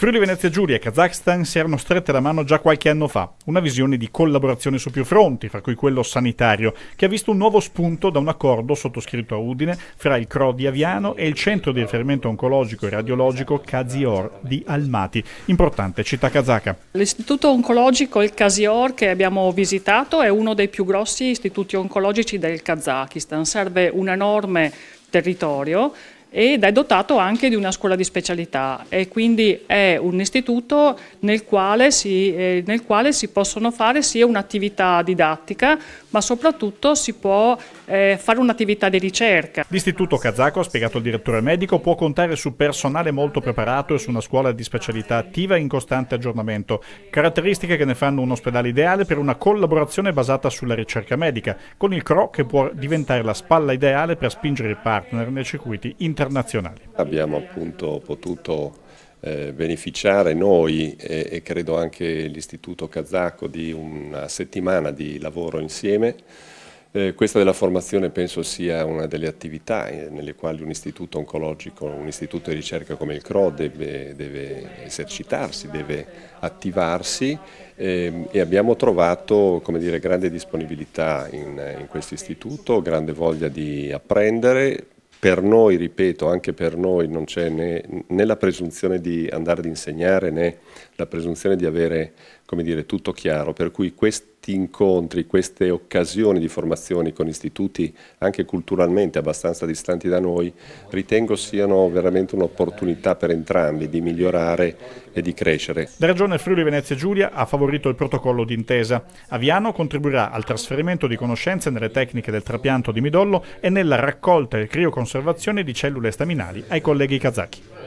Friuli Venezia Giulia e Kazakhstan si erano strette la mano già qualche anno fa, una visione di collaborazione su più fronti, fra cui quello sanitario, che ha visto un nuovo spunto da un accordo sottoscritto a Udine fra il CRO di Aviano e il centro di riferimento oncologico e radiologico Kazior di Almaty, importante città kazaka. L'istituto oncologico, il Kazior, che abbiamo visitato è uno dei più grossi istituti oncologici del Kazakistan, serve un enorme territorio ed è dotato anche di una scuola di specialità e quindi è un istituto nel quale si, eh, nel quale si possono fare sia un'attività didattica ma soprattutto si può eh, fare un'attività di ricerca. L'istituto kazako, ha spiegato il direttore medico, può contare su personale molto preparato e su una scuola di specialità attiva in costante aggiornamento, caratteristiche che ne fanno un ospedale ideale per una collaborazione basata sulla ricerca medica, con il CRO che può diventare la spalla ideale per spingere i partner nei circuiti internazionali internazionali. Abbiamo appunto potuto eh, beneficiare noi e, credo anche l'Istituto Kazako di una settimana di lavoro insieme. Eh, questa della formazione penso sia una delle attività eh, nelle quali un istituto oncologico, un istituto di ricerca come il CRO deve, deve esercitarsi, deve attivarsi ehm, e abbiamo trovato dire, grande disponibilità in, in questo istituto, grande voglia di apprendere, per noi, ripeto, anche per noi non c'è né, né, la presunzione di andare ad insegnare né la presunzione di avere come dire, tutto chiaro, per cui questi incontri, queste occasioni di formazione con istituti anche culturalmente abbastanza distanti da noi, ritengo siano veramente un'opportunità per entrambi di migliorare e di crescere. La Regione Friuli Venezia Giulia ha favorito il protocollo d'intesa. Aviano contribuirà al trasferimento di conoscenze nelle tecniche del trapianto di midollo e nella raccolta e crioconservazione di cellule staminali ai colleghi kazaki.